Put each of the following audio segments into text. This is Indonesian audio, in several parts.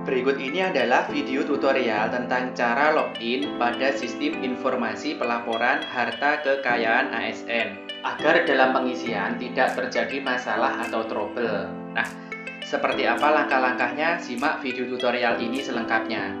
Berikut ini adalah video tutorial tentang cara login pada sistem informasi pelaporan harta kekayaan ASN agar dalam pengisian tidak terjadi masalah atau trouble. Nah, seperti apa langkah-langkahnya? Simak video tutorial ini selengkapnya.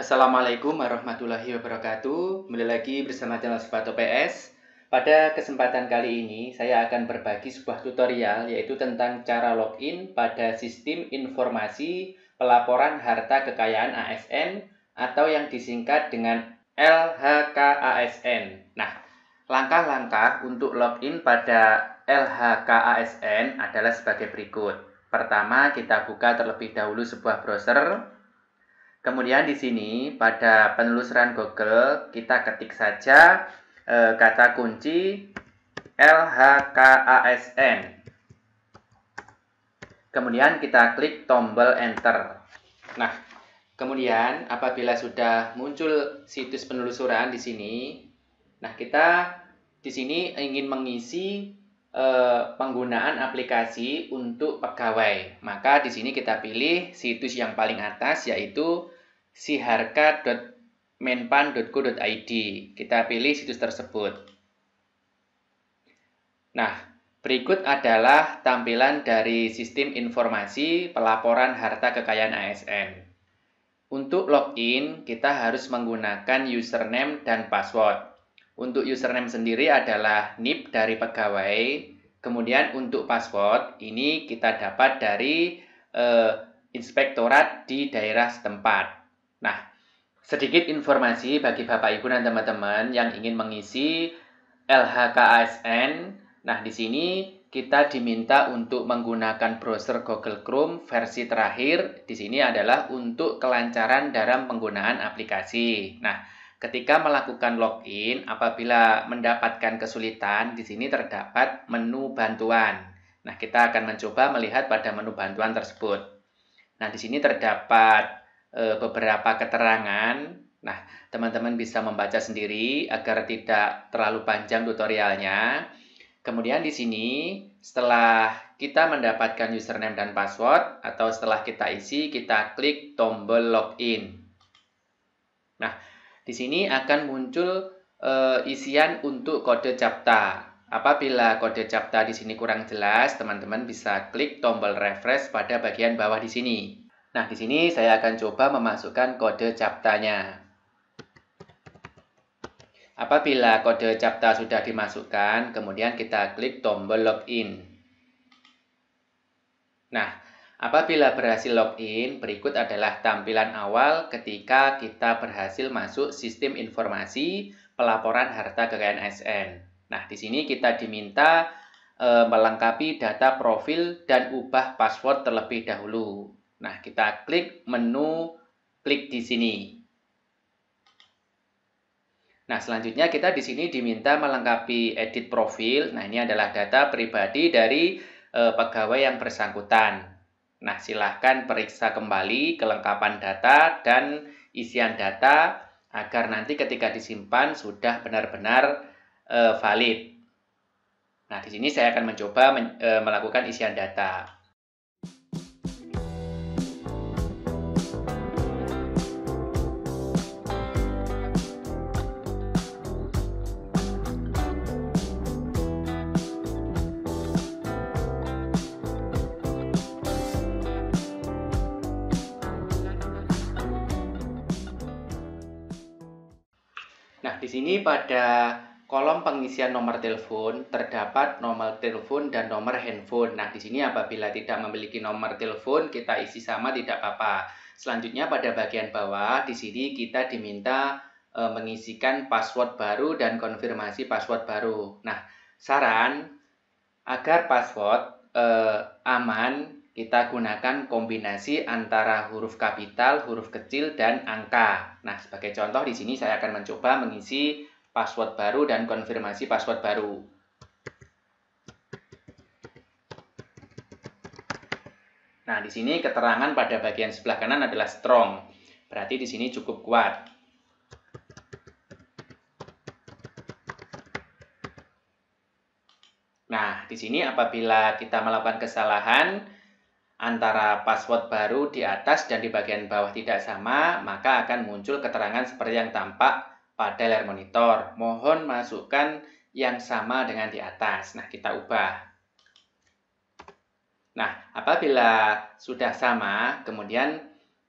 Assalamualaikum warahmatullahi wabarakatuh Kembali lagi bersama channel Sepatu PS pada kesempatan kali ini, saya akan berbagi sebuah tutorial yaitu tentang cara login pada sistem informasi pelaporan harta kekayaan ASN atau yang disingkat dengan LHKASN. Nah, langkah-langkah untuk login pada LHKASN adalah sebagai berikut. Pertama, kita buka terlebih dahulu sebuah browser. Kemudian di sini pada penelusuran Google kita ketik saja eh, kata kunci LHKASN. Kemudian kita klik tombol enter. Nah, kemudian apabila sudah muncul situs penelusuran di sini, nah kita di sini ingin mengisi eh, penggunaan aplikasi untuk pegawai. Maka di sini kita pilih situs yang paling atas yaitu siharka.com menpan.go.id. Kita pilih situs tersebut. Nah, berikut adalah tampilan dari sistem informasi pelaporan harta kekayaan ASN. Untuk login, kita harus menggunakan username dan password. Untuk username sendiri adalah NIP dari pegawai. Kemudian untuk password, ini kita dapat dari eh, inspektorat di daerah setempat. Nah, Sedikit informasi bagi Bapak Ibu dan teman-teman yang ingin mengisi LHKASN. Nah, di sini kita diminta untuk menggunakan browser Google Chrome versi terakhir. Di sini adalah untuk kelancaran dalam penggunaan aplikasi. Nah, ketika melakukan login, apabila mendapatkan kesulitan, di sini terdapat menu bantuan. Nah, kita akan mencoba melihat pada menu bantuan tersebut. Nah, di sini terdapat Eh, beberapa keterangan. Nah, teman-teman bisa membaca sendiri agar tidak terlalu panjang tutorialnya. Kemudian di sini setelah kita mendapatkan username dan password atau setelah kita isi, kita klik tombol login. Nah, di sini akan muncul e, isian untuk kode capta. Apabila kode capta di sini kurang jelas, teman-teman bisa klik tombol refresh pada bagian bawah di sini. Nah, di sini saya akan coba memasukkan kode captanya. Apabila kode capta sudah dimasukkan, kemudian kita klik tombol login. Nah, apabila berhasil login, berikut adalah tampilan awal ketika kita berhasil masuk sistem informasi pelaporan harta kekayaan ASN. Nah, di sini kita diminta eh, melengkapi data profil dan ubah password terlebih dahulu. Nah, kita klik menu klik di sini. Nah, selanjutnya kita di sini diminta melengkapi edit profil. Nah, ini adalah data pribadi dari e, pegawai yang bersangkutan. Nah, silahkan periksa kembali kelengkapan data dan isian data agar nanti ketika disimpan sudah benar-benar e, valid. Nah, di sini saya akan mencoba men, e, melakukan isian data. Nah, di sini pada kolom pengisian nomor telepon terdapat nomor telepon dan nomor handphone. Nah, di sini apabila tidak memiliki nomor telepon, kita isi sama tidak apa-apa. Selanjutnya pada bagian bawah di sini kita diminta e, mengisikan password baru dan konfirmasi password baru. Nah, saran agar password e, aman kita gunakan kombinasi antara huruf kapital, huruf kecil, dan angka. Nah, sebagai contoh di sini saya akan mencoba mengisi password baru dan konfirmasi password baru. Nah, di sini keterangan pada bagian sebelah kanan adalah strong. Berarti di sini cukup kuat. Nah, di sini apabila kita melakukan kesalahan, antara password baru di atas dan di bagian bawah tidak sama, maka akan muncul keterangan seperti yang tampak pada layar monitor. Mohon masukkan yang sama dengan di atas. Nah, kita ubah. Nah, apabila sudah sama, kemudian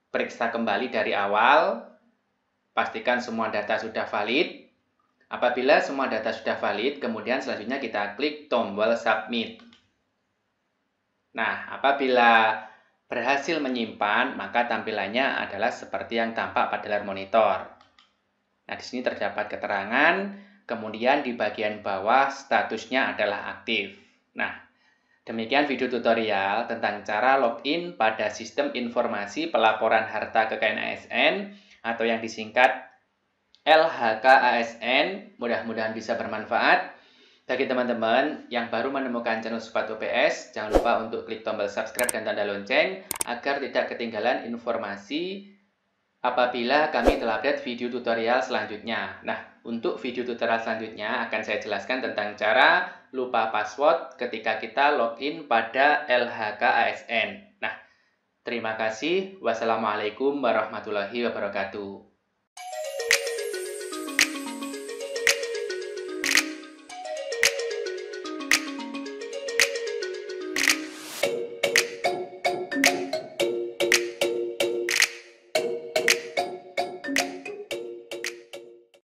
periksa kembali dari awal. Pastikan semua data sudah valid. Apabila semua data sudah valid, kemudian selanjutnya kita klik tombol submit. Nah, apabila berhasil menyimpan, maka tampilannya adalah seperti yang tampak pada layar monitor. Nah, di sini terdapat keterangan, kemudian di bagian bawah statusnya adalah aktif. Nah, demikian video tutorial tentang cara login pada sistem informasi pelaporan harta kekayaan ASN atau yang disingkat LHK ASN. Mudah-mudahan bisa bermanfaat. Bagi teman-teman yang baru menemukan channel Sepatu PS, jangan lupa untuk klik tombol subscribe dan tanda lonceng agar tidak ketinggalan informasi apabila kami telah update video tutorial selanjutnya. Nah, untuk video tutorial selanjutnya akan saya jelaskan tentang cara lupa password ketika kita login pada LHK ASN. Nah, terima kasih. Wassalamualaikum warahmatullahi wabarakatuh.